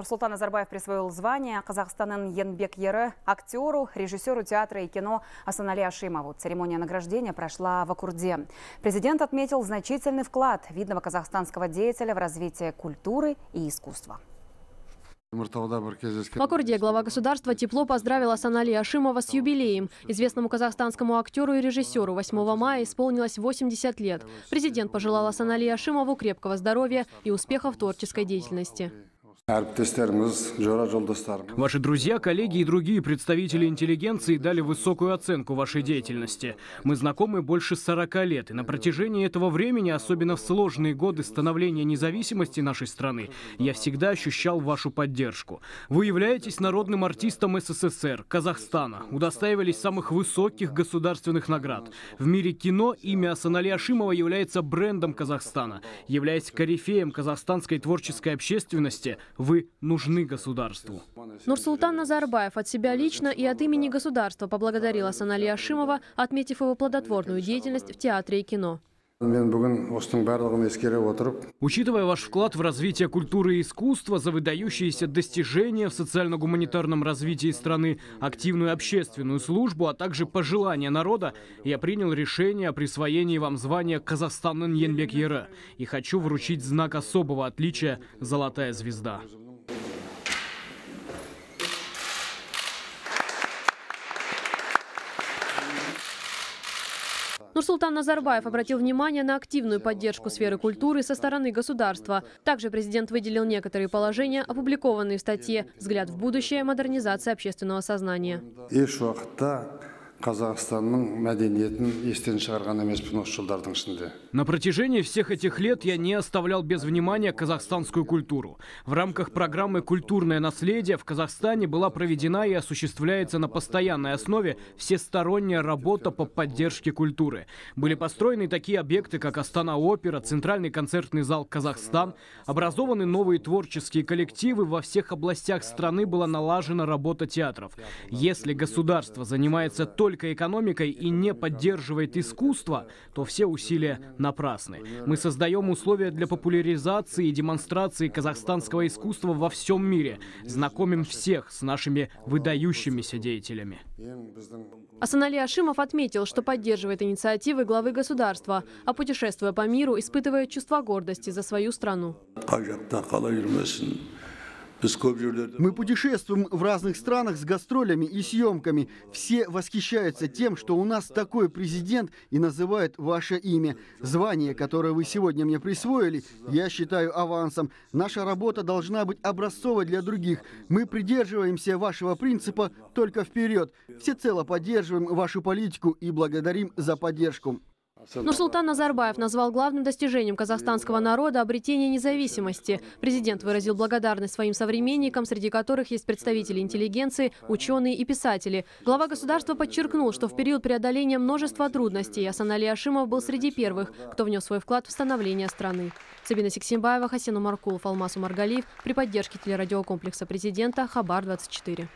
Нұрсұлтан Назарбаев присвоил звание Қазақстанның Янбек ері актеру, режиссеру театра и кино Асанали Ашимову. Церемония награждения прошла в Акурде. Президент отметил значительный вклад видного казахстанского деятеля в развитие культуры и искусства. В Аккорде глава государства тепло поздравил Асанали Ашимова с юбилеем. Известному казахстанскому актеру и режиссеру 8 мая исполнилось 80 лет. Президент пожелал Асанали Ашимову крепкого здоровья и успехов в творческой деятельности. Ваши друзья, коллеги и другие представители интеллигенции дали высокую оценку вашей деятельности. Мы знакомы больше 40 лет, и на протяжении этого времени, особенно в сложные годы становления независимости нашей страны, я всегда ощущал вашу поддержку. Вы являетесь народным артистом СССР, Казахстана, удостаивались самых высоких государственных наград. В мире кино имя Асанали Ашимова является брендом Казахстана. Являясь корифеем казахстанской творческой общественности, вы нужны государству. Нурсултан Назарбаев от себя лично и от имени государства поблагодарил Асанали Ашимова, отметив его плодотворную деятельность в театре и кино. Учитывая ваш вклад в развитие культуры и искусства, за выдающиеся достижения в социально-гуманитарном развитии страны, активную общественную службу, а также пожелания народа, я принял решение о присвоении вам звания Казахстан Ньенбек Ера и хочу вручить знак особого отличия «Золотая звезда». Нурсултан Назарбаев обратил внимание на активную поддержку сферы культуры со стороны государства. Также президент выделил некоторые положения, опубликованные в статье «Взгляд в будущее. Модернизация общественного сознания». На протяжении всех этих лет я не оставлял без внимания казахстанскую культуру. В рамках программы «Культурное наследие» в Казахстане была проведена и осуществляется на постоянной основе всесторонняя работа по поддержке культуры. Были построены такие объекты, как Астана-опера, Центральный концертный зал «Казахстан», образованы новые творческие коллективы, во всех областях страны была налажена работа театров. Если государство занимается только только экономикой и не поддерживает искусство, то все усилия напрасны. Мы создаем условия для популяризации и демонстрации казахстанского искусства во всем мире, знакомим всех с нашими выдающимися деятелями. Асанали Ашимов отметил, что поддерживает инициативы главы государства, а путешествуя по миру, испытывает чувство гордости за свою страну. Мы путешествуем в разных странах с гастролями и съемками. Все восхищаются тем, что у нас такой президент и называют ваше имя. Звание, которое вы сегодня мне присвоили, я считаю авансом. Наша работа должна быть образцовой для других. Мы придерживаемся вашего принципа только вперед. Всецело поддерживаем вашу политику и благодарим за поддержку. Нурсултан Назарбаев назвал главным достижением казахстанского народа обретение независимости. Президент выразил благодарность своим современникам, среди которых есть представители интеллигенции, ученые и писатели. Глава государства подчеркнул, что в период преодоления множества трудностей Асанали Ашимов был среди первых, кто внес свой вклад в становление страны. Сабина Сексимбаева, Хасину Маркулов, Алмасу Маргалиев при поддержке телерадиокомплекса президента «Хабар-24».